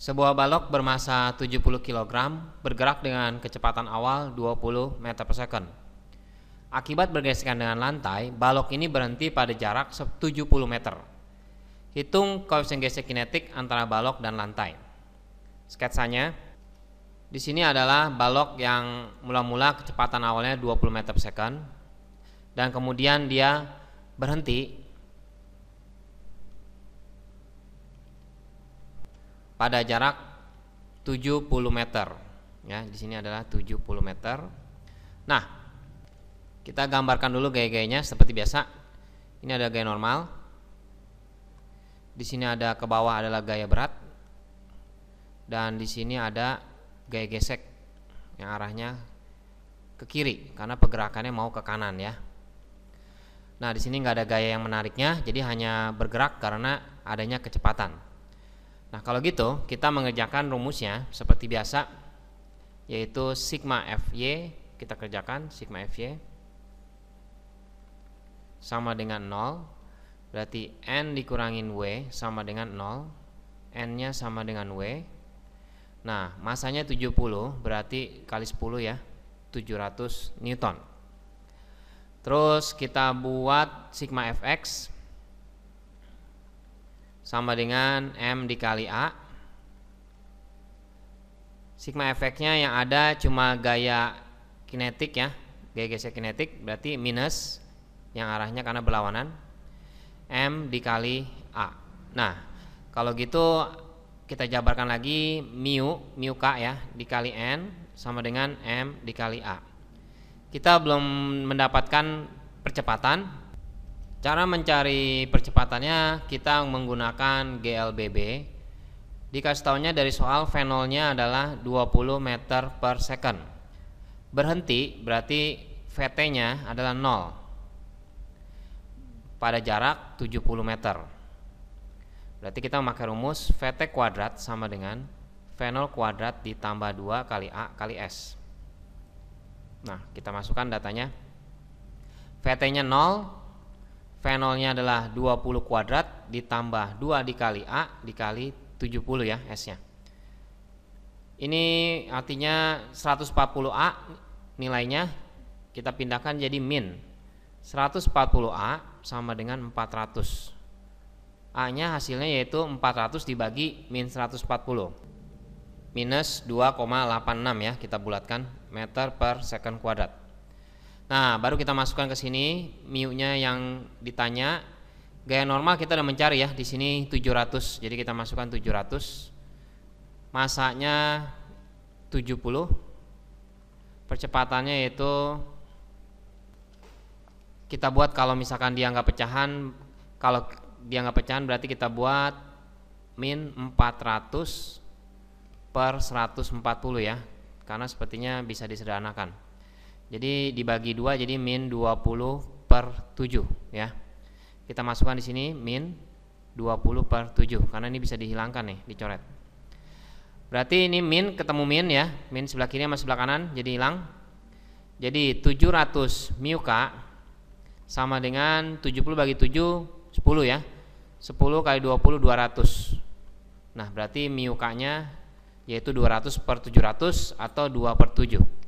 Sebuah balok bermassa 70 kg bergerak dengan kecepatan awal 20 meter per second. Akibat bergesekan dengan lantai, balok ini berhenti pada jarak 70 meter. Hitung koefisien gesek kinetik antara balok dan lantai. Sketsanya, di sini adalah balok yang mula-mula kecepatan awalnya 20 meter per second dan kemudian dia berhenti pada jarak 70 meter ya di sini adalah 70 meter nah kita gambarkan dulu gaya-gayanya seperti biasa ini ada gaya normal di sini ada ke bawah adalah gaya berat dan di sini ada gaya gesek yang arahnya ke kiri karena pergerakannya mau ke kanan ya nah di sini nggak ada gaya yang menariknya jadi hanya bergerak karena adanya kecepatan Nah kalau gitu kita mengerjakan rumusnya seperti biasa yaitu sigma FY kita kerjakan sigma FY sama dengan 0 berarti N dikurangin W sama dengan 0 N nya sama dengan W Nah masanya 70 berarti kali 10 ya 700 Newton Terus kita buat sigma fx sama dengan M dikali A sigma efeknya yang ada cuma gaya kinetik ya gaya gesek kinetik berarti minus yang arahnya karena berlawanan M dikali A nah kalau gitu kita jabarkan lagi mu mu K ya dikali N sama dengan M dikali A kita belum mendapatkan percepatan Cara mencari percepatannya kita menggunakan GLBB. Dikasih tahunya dari soal fenolnya adalah 20 meter per second. Berhenti berarti VT-nya adalah 0 pada jarak 70 meter. Berarti kita memakai rumus VT kuadrat sama dengan fenol kuadrat ditambah 2 kali A kali S. Nah, kita masukkan datanya. VT-nya 0, fenolnya adalah 20 kuadrat ditambah 2 dikali A dikali 70 ya S-nya. Ini artinya 140 A nilainya kita pindahkan jadi min. 140 A sama dengan 400. A-nya hasilnya yaitu 400 dibagi min 140. Minus 2,86 ya kita bulatkan meter per second kuadrat. Nah, baru kita masukkan ke sini mu-nya yang ditanya. Gaya normal kita udah mencari ya, di sini 700. Jadi kita masukkan 700. Masanya 70. Percepatannya yaitu kita buat kalau misalkan dia nggak pecahan, kalau dia nggak pecahan berarti kita buat min 400 per 140 ya karena sepertinya bisa disederhanakan jadi dibagi dua jadi min 20 per 7 ya. Kita masukkan di sini min 20 per 7 karena ini bisa dihilangkan nih dicoret. Berarti ini min ketemu min ya, min sebelah kiri sama sebelah kanan jadi hilang. Jadi 700 mu k sama dengan 70 bagi 7 10 ya. 10 kali 20 200. Nah, berarti mu k-nya yaitu 200 per 700 atau 2 per 7